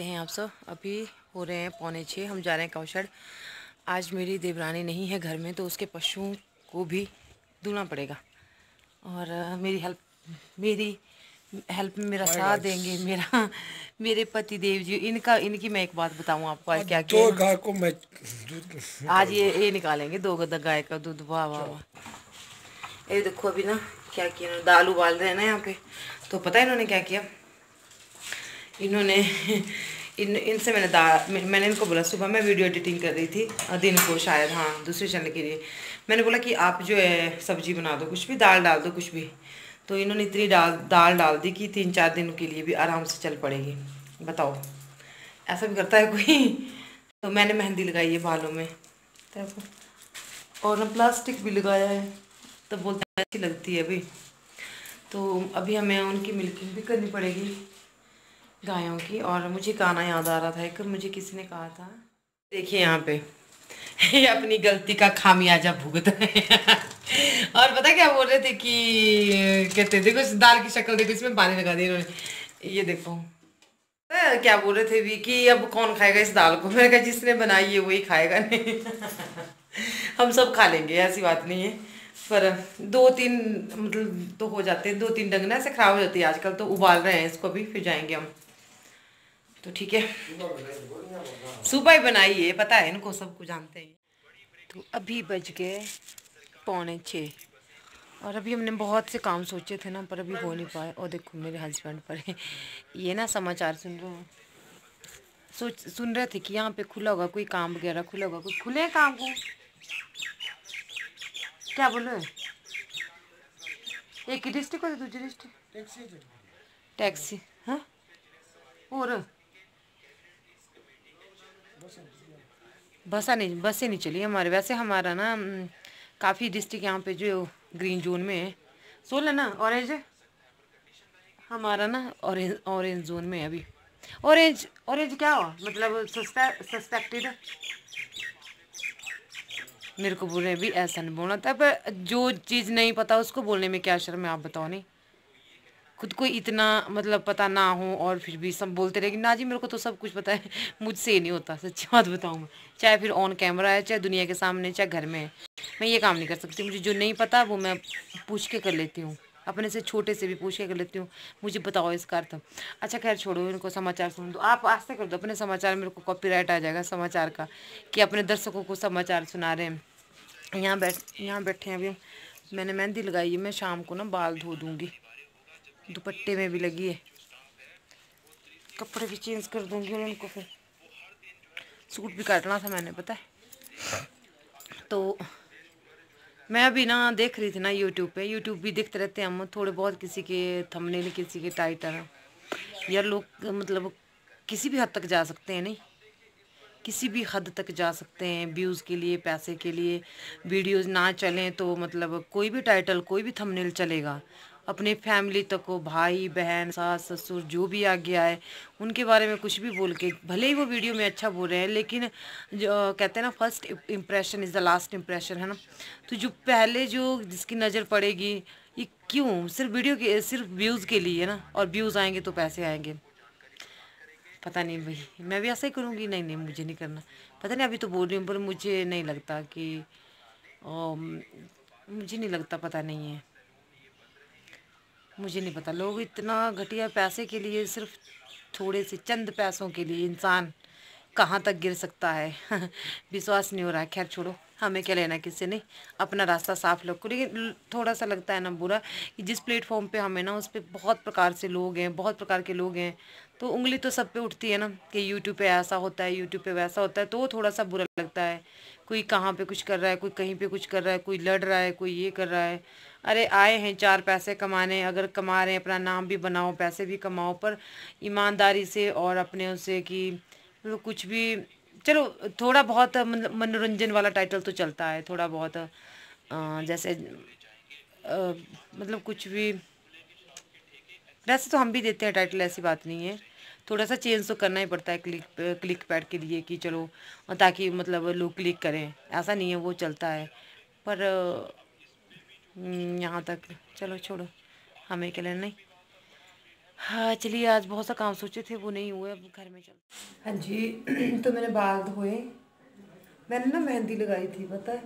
कैसे हैं आप सब अभी हो रहे हैं पौने छः हम जा रहे हैं कौशल आज मेरी देवरानी नहीं है घर में तो उसके पशुओं को भी धुलना पड़ेगा और मेरी हेल्प मेरी हेल्प में मेरा साथ देंगे मेरा मेरे पति देव जी इनका इनकी मैं एक बात बताऊं आपको आज क्या दो गाय को मैं आज ये ये निकालेंगे दो गाय का दूध वाह वाह वाह ये देखो अभी ना क्या किया दाल उबाल रहे हैं ना यहाँ पे तो पता है इन्होंने क्या किया इन्होंने इन इनसे मैंने दा मैंने इनको बोला सुबह मैं वीडियो एडिटिंग कर रही थी दिन को शायद हाँ दूसरे चैनल के लिए मैंने बोला कि आप जो है सब्जी बना दो कुछ भी दाल डाल दो कुछ भी तो इन्होंने इतनी डाल दाल डाल दी कि तीन चार दिन के लिए भी आराम से चल पड़ेगी बताओ ऐसा भी करता है कोई तो मैंने मेहंदी लगाई है बालों में तो और ना प्लास्टिक भी लगाया है तो बोलते अच्छी लगती है अभी तो अभी हमें उनकी मिल्किंग भी करनी पड़ेगी गायों की और मुझे गाना याद आ रहा था एक मुझे किसी ने कहा था देखिए यहाँ पे ये अपनी गलती का खामियाजा भुगत है और पता क्या बोल रहे थे कि कहते देखो इस दाल की शक्ल देखो इसमें पानी लगा दिया इन्होंने ये देखो क्या बोल रहे थे भी कि अब कौन खाएगा इस दाल को मैंने कहा जिसने बनाई है वही खाएगा नहीं हम सब खा लेंगे ऐसी बात नहीं है पर दो तीन मतलब तो हो जाते हैं दो तीन डंगना ऐसे ख़राब हो जाती है आजकल तो उबाल रहे हैं इसको भी फिर जाएंगे हम तो ठीक है सुबह ही बनाइए पता है इनको सबको जानते हैं तो अभी बज गए पौने छः और अभी हमने बहुत से काम सोचे थे ना पर अभी हो नहीं पाए और देखो मेरे हस्बैंड पर ये ना समाचार सुन रहे हैं सोच सुन रहे थे कि यहाँ पे खुला होगा कोई काम वगैरह खुला होगा कोई खुले काम को क्या बोलो एक ही डिस्ट्रिक्ट दूसरी डिस्ट्रिक्ट टैक्सी हाँ और बसा नहीं बसें नहीं चली हमारे वैसे हमारा ना काफ़ी डिस्ट्रिक्ट यहाँ पे जो ग्रीन जोन में है सोलह ना ऑरेंज हमारा ना ऑरेंज ऑरेंज जोन में है अभी ऑरेंज ऑरेंज क्या हो मतलब सस्पेक्टेड मेरे को बोल रहे भी ऐसा नहीं बोलना था पर जो चीज़ नहीं पता उसको बोलने में क्या शर्म है आप बताओ नहीं खुद को इतना मतलब पता ना हो और फिर भी सब बोलते रहे कि ना जी मेरे को तो सब कुछ पता है मुझसे ही नहीं होता सच्ची बात बताऊँ मैं चाहे फिर ऑन कैमरा है चाहे दुनिया के सामने चाहे घर में है मैं ये काम नहीं कर सकती मुझे जो नहीं पता वो मैं पूछ के कर लेती हूँ अपने से छोटे से भी पूछ के कर लेती हूँ मुझे बताओ इसका अर्थ अच्छा खैर छोड़ो इनको समाचार सुन दो आप आस्ते कर दो अपने समाचार मेरे को कॉपीराइट आ जाएगा समाचार का कि अपने दर्शकों को समाचार सुना रहे हैं यहाँ बैठ यहाँ बैठे हैं अभी मैंने मेहंदी लगाई है मैं शाम को ना बाल धो दूँगी दुपट्टे में भी लगी है कपड़े भी चेंज कर दूंगी और उनको फिर सूट भी काटना था मैंने पता है तो मैं अभी ना देख रही थी ना यूट्यूब पे यूट्यूब भी देखते रहते हैं हम थोड़े बहुत किसी के थंबनेल किसी के टाइटल यार लोग मतलब किसी भी हद तक जा सकते हैं नहीं किसी भी हद तक जा सकते हैं व्यूज़ के लिए पैसे के लिए वीडियोस ना चलें तो मतलब कोई भी टाइटल कोई भी थंबनेल चलेगा अपने फैमिली तक हो भाई बहन सास ससुर जो भी आ गया है उनके बारे में कुछ भी बोल के भले ही वो वीडियो में अच्छा बोल रहे हैं लेकिन जो कहते हैं ना first impression is the last impression है ना तो जो पहले जो जिसकी नज़र पड़ेगी ये क्यों सिर्फ वीडियो के सिर्फ व्यूज़ के लिए ना और व्यूज़ आएंगे तो पैसे आएंगे पता नहीं भाई मैं भी ऐसा ही करूँगी नहीं नहीं मुझे नहीं करना पता नहीं अभी तो बोल रही हूँ पर मुझे नहीं लगता कि ओ, मुझे नहीं लगता पता नहीं है मुझे नहीं पता लोग इतना घटिया पैसे के लिए सिर्फ थोड़े से चंद पैसों के लिए इंसान कहाँ तक गिर सकता है विश्वास नहीं हो रहा है खैर छोड़ो हमें क्या लेना किसी नहीं अपना रास्ता साफ लोग को लेकिन थोड़ा सा लगता है ना बुरा कि जिस प्लेटफॉर्म पे हमें ना उस पर बहुत प्रकार से लोग हैं बहुत प्रकार के लोग हैं तो उंगली तो सब पे उठती है ना कि यूट्यूब पे ऐसा होता है यूट्यूब पे वैसा होता है तो थोड़ा सा बुरा लगता है कोई कहाँ पे कुछ कर रहा है कोई कहीं पे कुछ कर रहा है कोई लड़ रहा है कोई ये कर रहा है अरे आए हैं चार पैसे कमाने अगर कमा रहे हैं अपना नाम भी बनाओ पैसे भी कमाओ पर ईमानदारी से और अपने उसे कि कुछ भी चलो थोड़ा बहुत मनोरंजन वाला टाइटल तो चलता है थोड़ा बहुत जैसे मतलब कुछ भी वैसे तो हम भी देते हैं टाइटल ऐसी बात नहीं है थोड़ा सा चेंज तो करना ही पड़ता है क्लिक क्लिक पैड के लिए कि चलो ताकि मतलब लोग क्लिक करें ऐसा नहीं है वो चलता है पर हम्म, यहाँ तक चलो छोड़ो हमें के लिए नहीं हाँ चलिए आज बहुत सा काम सोचे थे वो नहीं हुए अब घर में चलो हाँ जी तो मैंने बाल धोए मैंने ना मेहंदी लगाई थी पता है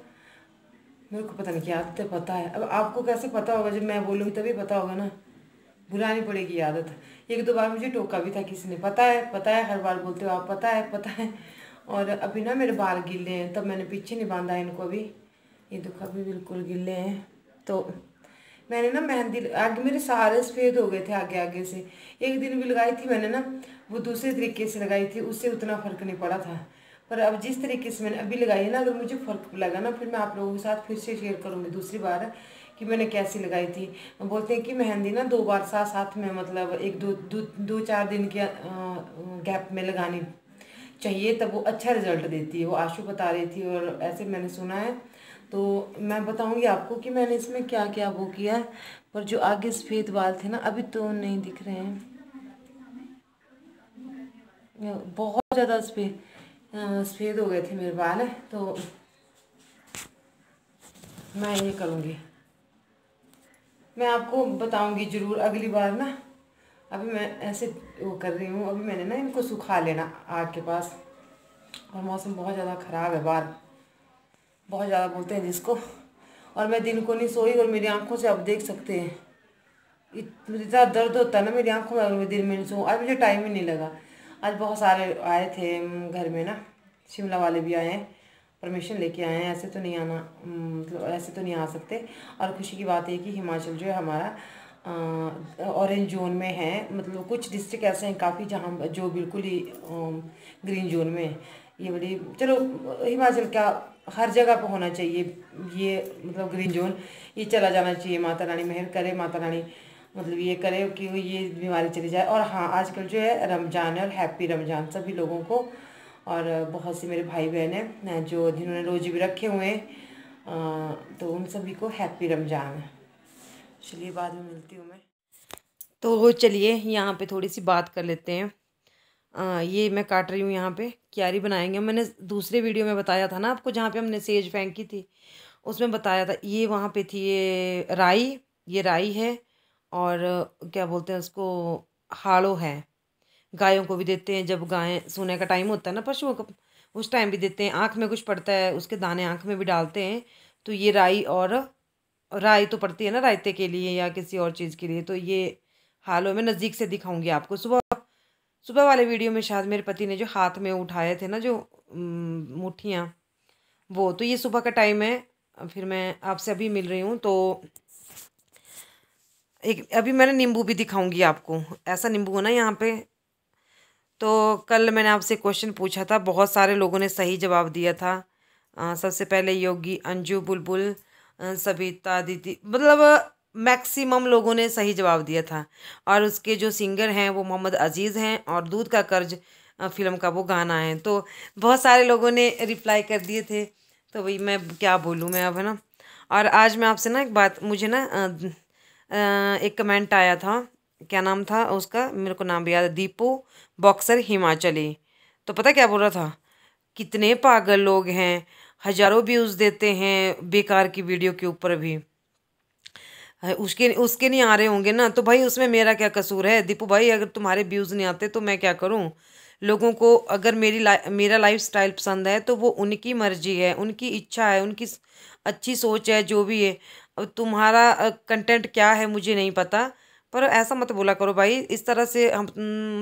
मेरे को पता नहीं क्या आदत है पता है अब आपको कैसे पता होगा जब मैं बोलूँगी तभी पता होगा ना भुलानी पड़ेगी आदत एक दो बार मुझे टोका भी था किसी ने पता है पता है हर बार बोलते हो आप पता है पता है और अभी ना मेरे बाल गिले हैं तब मैंने पीछे नहीं बांधा है इनको अभी ये तो अभी बिल्कुल गिले हैं तो मैंने ना मेहंदी आगे मेरे सारे सफ़ेद हो गए थे आगे आगे से एक दिन भी लगाई थी मैंने ना वो दूसरे तरीके से लगाई थी उससे उतना फ़र्क नहीं पड़ा था पर अब जिस तरीके से मैंने अभी लगाई है ना अगर मुझे फ़र्क लगा ना फिर मैं आप लोगों के साथ फिर से शेयर करूँगी दूसरी बार कि मैंने कैसी लगाई थी बोलते हैं कि मेहंदी ना दो बार साथ साथ में मतलब एक दो दो, दो चार दिन के गैप में लगानी चाहिए तब वो अच्छा रिजल्ट देती है वो आशू बता रही थी और ऐसे मैंने सुना है तो मैं बताऊंगी आपको कि मैंने इसमें क्या क्या वो किया है पर जो आगे सफ़ेद बाल थे ना अभी तो नहीं दिख रहे हैं बहुत ज़्यादा सफ़ेद सफ़ेद हो गए थे मेरे बाल है तो मैं ये करूँगी मैं आपको बताऊँगी ज़रूर अगली बार ना अभी मैं ऐसे वो कर रही हूँ अभी मैंने ना इनको सुखा लेना आग के पास और मौसम बहुत ज़्यादा ख़राब है बाहर बहुत ज़्यादा बोलते हैं जिसको और मैं दिन को नहीं सोई और मेरी आंखों से आप देख सकते हैं इतना दर्द होता है ना मेरी आंखों में अगर मैं दिन में नहीं सोऊँ आज मुझे टाइम ही नहीं लगा आज बहुत सारे आए थे घर में ना शिमला वाले भी आए हैं परमिशन लेके आए हैं ऐसे तो नहीं आना मतलब ऐसे तो नहीं आ सकते और खुशी की बात है कि हिमाचल जो है हमारा ऑरेंज जोन में है मतलब कुछ डिस्ट्रिक्ट ऐसे हैं काफ़ी जहाँ जो बिल्कुल ही ग्रीन जोन में है ये बड़ी चलो हिमाचल का हर जगह पर होना चाहिए ये मतलब ग्रीन जोन ये चला जाना चाहिए माता रानी मेहर करे माता रानी मतलब ये करे कि ये बीमारी चली जाए और हाँ आजकल जो है रमज़ान है और हैप्पी रमज़ान सभी लोगों को और बहुत से मेरे भाई बहन हैं जो जिन्होंने रोजे भी रखे हुए हैं तो उन सभी को हैप्पी रमज़ान चलिए बाद में मिलती हूँ मैं तो चलिए यहाँ पे थोड़ी सी बात कर लेते हैं आ, हाँ, ये मैं काट रही हूँ यहाँ पे क्यारी बनाएंगे मैंने दूसरे वीडियो में बताया था ना आपको जहाँ पे हमने सेज फेंकी थी उसमें बताया था ये वहाँ पे थी ये राई ये राई है और क्या बोलते हैं उसको हाड़ो है गायों को भी देते हैं जब गायें सोने का टाइम होता है ना पशुओं का उस टाइम भी देते हैं आँख में कुछ पड़ता है उसके दाने आँख में भी डालते हैं तो ये राई और राई तो पड़ती है ना रायते के लिए या किसी और चीज़ के लिए तो ये हालों में नज़दीक से दिखाऊंगी आपको सुबह सुबह वाले वीडियो में शायद मेरे पति ने जो हाथ में उठाए थे ना जो मुठियाँ वो तो ये सुबह का टाइम है फिर मैं आपसे अभी मिल रही हूँ तो एक अभी मैंने नींबू भी दिखाऊंगी आपको ऐसा नींबू है ना यहाँ पे तो कल मैंने आपसे क्वेश्चन पूछा था बहुत सारे लोगों ने सही जवाब दिया था आ, सबसे पहले योगी अंजू बुलबुल सबिता दीदी मतलब मैक्सिमम लोगों ने सही जवाब दिया था और उसके जो सिंगर हैं वो मोहम्मद अजीज़ हैं और दूध का कर्ज फिल्म का वो गाना है तो बहुत सारे लोगों ने रिप्लाई कर दिए थे तो भाई मैं क्या बोलूँ मैं अब है ना और आज मैं आपसे ना एक बात मुझे ना एक कमेंट आया था क्या नाम था उसका मेरे को नाम भी याद है दीपू बॉक्सर हिमाचली तो पता क्या बोल रहा था कितने पागल लोग हैं हज़ारों व्यूज़ देते हैं बेकार की वीडियो के ऊपर भी उसके उसके नहीं आ रहे होंगे ना तो भाई उसमें मेरा क्या कसूर है दीपू भाई अगर तुम्हारे व्यूज़ नहीं आते तो मैं क्या करूँ लोगों को अगर मेरी ला, मेरा लाइफ स्टाइल पसंद है तो वो उनकी मर्जी है उनकी इच्छा है उनकी अच्छी सोच है जो भी है अब तुम्हारा कंटेंट क्या है मुझे नहीं पता पर ऐसा मत बोला करो भाई इस तरह से हम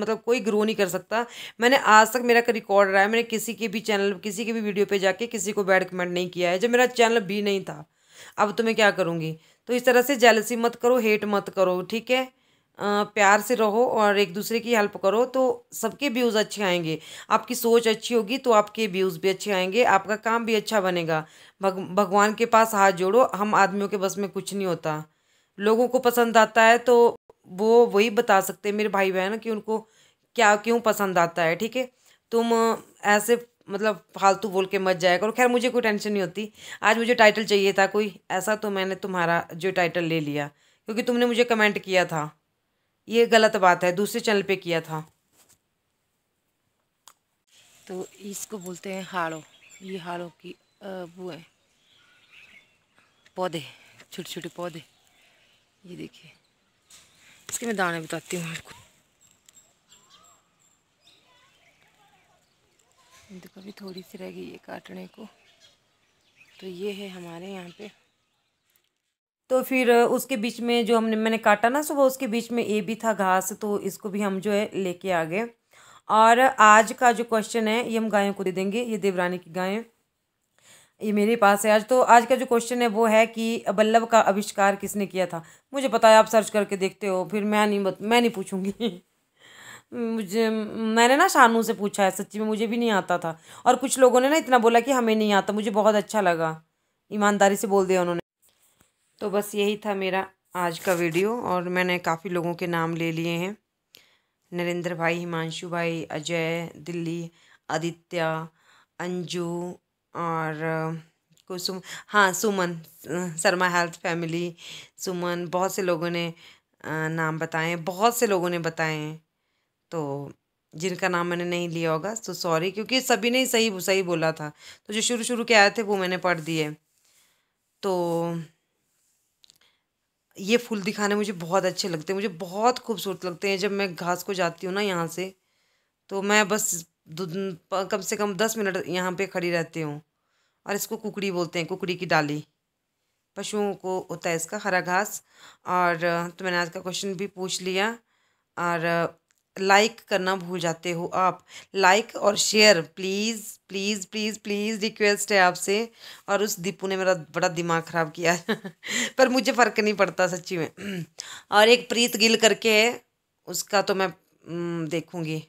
मतलब कोई ग्रो नहीं कर सकता मैंने आज तक मेरा रिकॉर्ड रहा है मैंने किसी के भी चैनल किसी के भी वीडियो पे जाके किसी को बैड कमेंट नहीं किया है जब मेरा चैनल भी नहीं था अब तो मैं क्या करूँगी तो इस तरह से जेलसी मत करो हेट मत करो ठीक है प्यार से रहो और एक दूसरे की हेल्प करो तो सबके व्यूज़ अच्छे आएंगे आपकी सोच अच्छी होगी तो आपके व्यूज़ भी अच्छे आएंगे आपका काम भी अच्छा बनेगा भग भगवान के पास हाथ जोड़ो हम आदमियों के बस में कुछ नहीं होता लोगों को पसंद आता है तो वो वही बता सकते हैं मेरे भाई बहन कि उनको क्या क्यों पसंद आता है ठीक है तुम ऐसे मतलब फालतू बोल के मत जाया करो खैर मुझे कोई टेंशन नहीं होती आज मुझे टाइटल चाहिए था कोई ऐसा तो मैंने तुम्हारा जो टाइटल ले लिया क्योंकि तुमने मुझे कमेंट किया था ये गलत बात है दूसरे चैनल पे किया था तो इसको बोलते हैं हाड़ो ये हाड़ो की वो है पौधे छोटे छोटे पौधे ये देखिए इसके मैं दाने बताती हूँ आपको देखो अभी थोड़ी सी रह गई है काटने को तो ये है हमारे यहाँ पे तो फिर उसके बीच में जो हमने मैंने काटा ना सुबह उसके बीच में ये भी था घास तो इसको भी हम जो है लेके आ गए और आज का जो क्वेश्चन है ये हम गायों को दे देंगे ये देवरानी की गायें ये मेरे पास है आज तो आज का जो क्वेश्चन है वो है कि बल्लभ का आविष्कार किसने किया था मुझे पता है आप सर्च करके देखते हो फिर मैं नहीं मैं नहीं पूछूंगी मुझे मैंने ना शानू से पूछा है सच्ची में मुझे भी नहीं आता था और कुछ लोगों ने ना इतना बोला कि हमें नहीं आता मुझे बहुत अच्छा लगा ईमानदारी से बोल दिया उन्होंने तो बस यही था मेरा आज का वीडियो और मैंने काफ़ी लोगों के नाम ले लिए हैं नरेंद्र भाई हिमांशु भाई अजय दिल्ली आदित्य अंजू और कुसुम हाँ सुमन शर्मा हेल्थ फैमिली सुमन बहुत से लोगों ने नाम बताए बहुत से लोगों ने बताए हैं तो जिनका नाम मैंने नहीं लिया होगा तो सॉरी क्योंकि सभी ने सही सही बोला था तो जो शुरू शुरू के आए थे वो मैंने पढ़ दिए तो ये फूल दिखाने मुझे बहुत अच्छे लगते हैं मुझे बहुत खूबसूरत लगते हैं जब मैं घास को जाती हूँ ना यहाँ से तो मैं बस कम से कम दस मिनट यहाँ पे खड़ी रहती हूँ और इसको कुकड़ी बोलते हैं कुकड़ी की डाली पशुओं को होता है इसका हरा घास और तो मैंने आज का क्वेश्चन भी पूछ लिया और लाइक करना भूल जाते हो आप लाइक और share please please please please request है आपसे और उस दीपू ने मेरा बड़ा दिमाग ख़राब किया पर मुझे फ़र्क नहीं पड़ता सच्ची में और एक प्रीत गिल करके है उसका तो मैं देखूँगी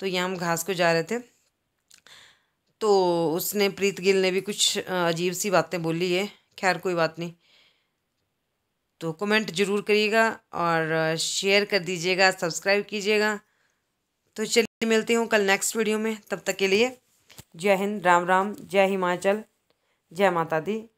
तो यहाँ हम घास को जा रहे थे तो उसने प्रीत गिल ने भी कुछ अजीब सी बातें बोली है खैर कोई बात नहीं तो कमेंट ज़रूर करिएगा और शेयर कर दीजिएगा सब्सक्राइब कीजिएगा तो चलिए मिलती हूँ कल नेक्स्ट वीडियो में तब तक के लिए जय हिंद राम राम जय हिमाचल जय माता दी